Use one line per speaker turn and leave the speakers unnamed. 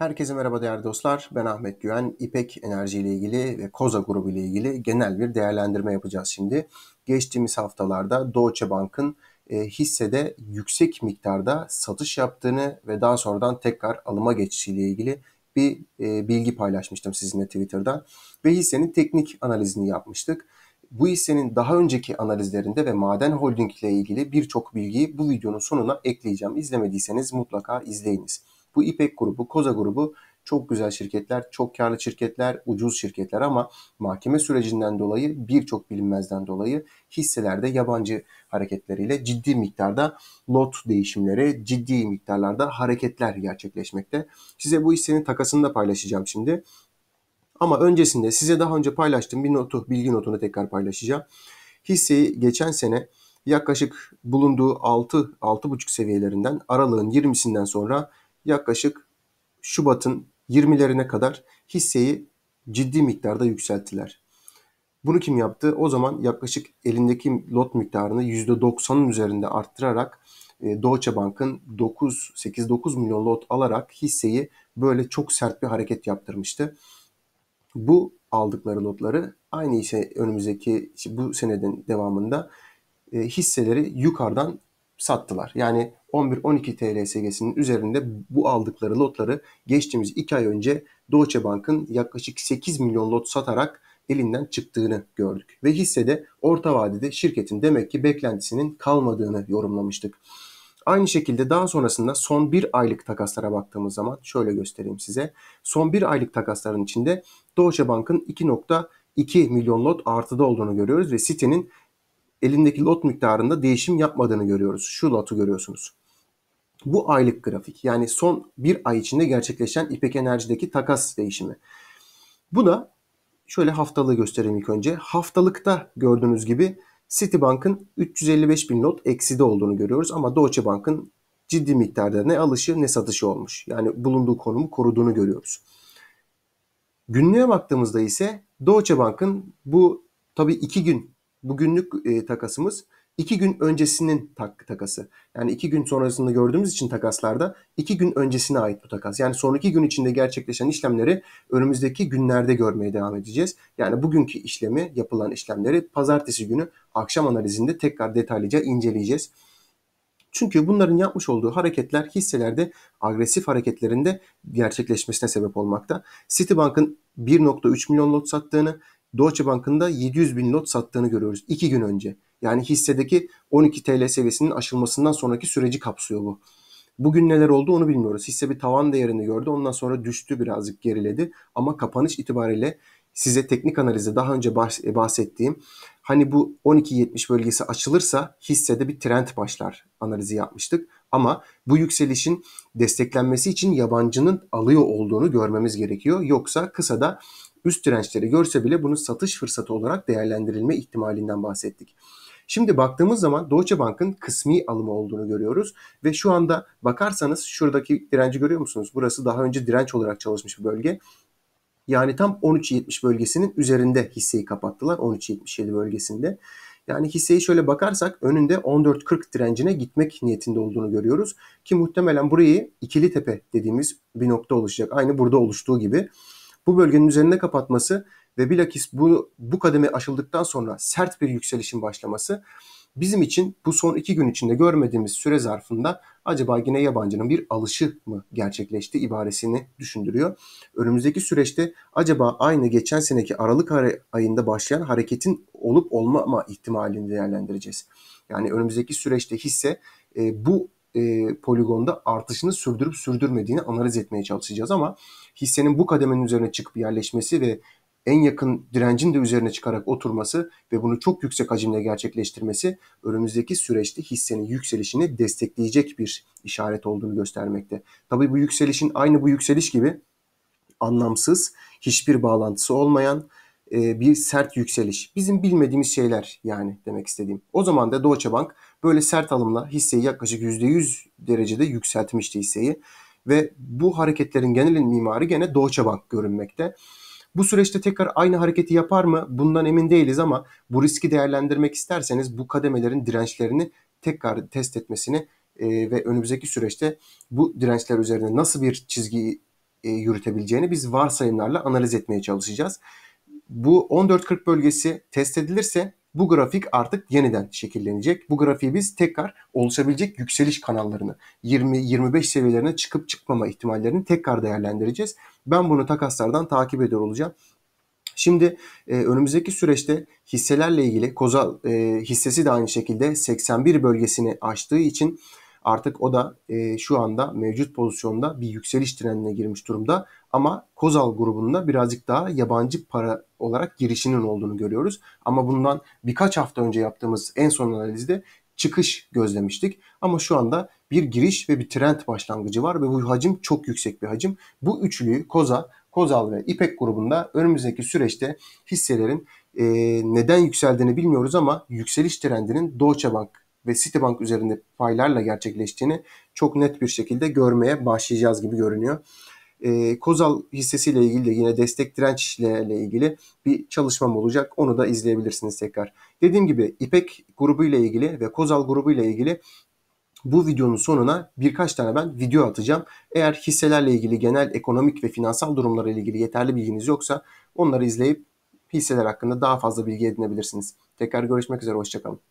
Herkese merhaba değerli dostlar. Ben Ahmet Güven. İpek Enerji ile ilgili ve Koza grubu ile ilgili genel bir değerlendirme yapacağız şimdi. Geçtiğimiz haftalarda Deutsche Bank'ın e, hissede yüksek miktarda satış yaptığını ve daha sonradan tekrar alıma geçişiyle ilgili bir e, bilgi paylaşmıştım sizinle Twitter'da ve hissenin teknik analizini yapmıştık. Bu hissenin daha önceki analizlerinde ve maden holding ile ilgili birçok bilgiyi bu videonun sonuna ekleyeceğim. İzlemediyseniz mutlaka izleyiniz. Bu İpek grubu, Koza grubu çok güzel şirketler, çok karlı şirketler, ucuz şirketler ama mahkeme sürecinden dolayı birçok bilinmezden dolayı hisselerde yabancı hareketleriyle ciddi miktarda lot değişimleri, ciddi miktarlarda hareketler gerçekleşmekte. Size bu hissenin takasını da paylaşacağım şimdi. Ama öncesinde size daha önce paylaştığım bir notu, bilgi notunu tekrar paylaşacağım. Hisseyi geçen sene yaklaşık bulunduğu 6 6,5 seviyelerinden aralığın 20'sinden sonra yaklaşık Şubat'ın 20'lerine kadar hisseyi ciddi miktarda yükselttiler. Bunu kim yaptı? O zaman yaklaşık elindeki lot miktarını %90'ın üzerinde arttırarak e, Deutsche Bank'ın 9 8-9 milyon lot alarak hisseyi böyle çok sert bir hareket yaptırmıştı. Bu aldıkları lotları aynı işe önümüzdeki bu seneden devamında e, hisseleri yukarıdan sattılar. Yani 11-12 TL seviyesinin üzerinde bu aldıkları lotları geçtiğimiz 2 ay önce Deutsche Bank'ın yaklaşık 8 milyon lot satarak elinden çıktığını gördük. Ve hissede orta vadede şirketin demek ki beklentisinin kalmadığını yorumlamıştık. Aynı şekilde daha sonrasında son bir aylık takaslara baktığımız zaman şöyle göstereyim size. Son bir aylık takasların içinde Deutsche Bank'ın 2.2 milyon lot artıda olduğunu görüyoruz ve Citi'nin elindeki lot miktarında değişim yapmadığını görüyoruz. Şu lotu görüyorsunuz. Bu aylık grafik. Yani son bir ay içinde gerçekleşen İpek Enerji'deki takas değişimi. Bu da şöyle haftalığı göstereyim ilk önce. Haftalıkta gördüğünüz gibi Citibank'ın 355 bin lot ekside olduğunu görüyoruz ama Deutsche Bank'ın ciddi miktarda ne alışı ne satışı olmuş. Yani bulunduğu konumu koruduğunu görüyoruz. Günlüğe baktığımızda ise Deutsche Bank'ın bu tabii iki gün bugünlük e, takasımız iki gün öncesinin tak, takası. Yani iki gün sonrasında gördüğümüz için takaslarda iki gün öncesine ait bu takas. Yani sonraki gün içinde gerçekleşen işlemleri önümüzdeki günlerde görmeye devam edeceğiz. Yani bugünkü işlemi yapılan işlemleri pazartesi günü akşam analizinde tekrar detaylıca inceleyeceğiz. Çünkü bunların yapmış olduğu hareketler hisselerde agresif hareketlerinde gerçekleşmesine sebep olmakta. Citibank'ın 1.3 milyon lot sattığını, Deutsche Bank'ın da 700 bin not sattığını görüyoruz 2 gün önce. Yani hissedeki 12 TL seviyesinin aşılmasından sonraki süreci kapsıyor bu. Bugün neler oldu onu bilmiyoruz. Hisse bir tavan değerini gördü. Ondan sonra düştü birazcık geriledi. Ama kapanış itibariyle size teknik analizde daha önce e, bahsettiğim hani bu 12.70 bölgesi açılırsa hissede bir trend başlar analizi yapmıştık. Ama bu yükselişin desteklenmesi için yabancının alıyor olduğunu görmemiz gerekiyor. Yoksa kısada üst dirençleri görse bile bunu satış fırsatı olarak değerlendirilme ihtimalinden bahsettik. Şimdi baktığımız zaman Deutsche Bank'ın kısmi alımı olduğunu görüyoruz ve şu anda bakarsanız şuradaki direnci görüyor musunuz? Burası daha önce direnç olarak çalışmış bir bölge. Yani tam 13.70 bölgesinin üzerinde hisseyi kapattılar 13.77 bölgesinde. Yani hisseyi şöyle bakarsak önünde 14.40 direncine gitmek niyetinde olduğunu görüyoruz. Ki muhtemelen burayı ikili tepe dediğimiz bir nokta oluşacak. Aynı burada oluştuğu gibi bu bölgenin üzerinde kapatması ve bilakis bu, bu kademe aşıldıktan sonra sert bir yükselişin başlaması bizim için bu son iki gün içinde görmediğimiz süre zarfında acaba yine yabancının bir alışı mı gerçekleşti ibaresini düşündürüyor. Önümüzdeki süreçte acaba aynı geçen seneki Aralık ayında başlayan hareketin olup olmama ihtimalini değerlendireceğiz. Yani önümüzdeki süreçte hisse e, bu e, poligonda artışını sürdürüp sürdürmediğini analiz etmeye çalışacağız ama hissenin bu kademenin üzerine çıkıp yerleşmesi ve en yakın direncin de üzerine çıkarak oturması ve bunu çok yüksek hacimle gerçekleştirmesi önümüzdeki süreçte hissenin yükselişini destekleyecek bir işaret olduğunu göstermekte. Tabii bu yükselişin aynı bu yükseliş gibi anlamsız, hiçbir bağlantısı olmayan e, bir sert yükseliş. Bizim bilmediğimiz şeyler yani demek istediğim. O zaman da Deutsche Bank böyle sert alımla hisseyi yaklaşık %100 derecede yükseltmişti hisseyi. Ve bu hareketlerin genelin mimarı gene Deutsche Bank görünmekte. Bu süreçte tekrar aynı hareketi yapar mı? Bundan emin değiliz ama bu riski değerlendirmek isterseniz bu kademelerin dirençlerini tekrar test etmesini e, ve önümüzdeki süreçte bu dirençler üzerine nasıl bir çizgi e, yürütebileceğini biz varsayımlarla analiz etmeye çalışacağız bu 14.40 bölgesi test edilirse bu grafik artık yeniden şekillenecek. Bu grafiği biz tekrar oluşabilecek yükseliş kanallarını 20-25 seviyelerine çıkıp çıkmama ihtimallerini tekrar değerlendireceğiz. Ben bunu takaslardan takip ediyor olacağım. Şimdi e, önümüzdeki süreçte hisselerle ilgili Kozal e, hissesi de aynı şekilde 81 bölgesini aştığı için Artık o da e, şu anda mevcut pozisyonda bir yükseliş trenine girmiş durumda. Ama Kozal grubunda birazcık daha yabancı para olarak girişinin olduğunu görüyoruz. Ama bundan birkaç hafta önce yaptığımız en son analizde çıkış gözlemiştik. Ama şu anda bir giriş ve bir trend başlangıcı var ve bu hacim çok yüksek bir hacim. Bu üçlüyü Koza, Kozal ve İpek grubunda önümüzdeki süreçte hisselerin e, neden yükseldiğini bilmiyoruz ama yükseliş trendinin Deutsche Bank ve Citibank üzerinde paylarla gerçekleştiğini çok net bir şekilde görmeye başlayacağız gibi görünüyor. E, Kozal hissesiyle ilgili de yine destek dirençle ilgili bir çalışmam olacak. Onu da izleyebilirsiniz tekrar. Dediğim gibi İpek grubu ile ilgili ve Kozal grubu ile ilgili bu videonun sonuna birkaç tane ben video atacağım. Eğer hisselerle ilgili genel ekonomik ve finansal durumlarla ilgili yeterli bilginiz yoksa onları izleyip hisseler hakkında daha fazla bilgi edinebilirsiniz. Tekrar görüşmek üzere, hoşçakalın.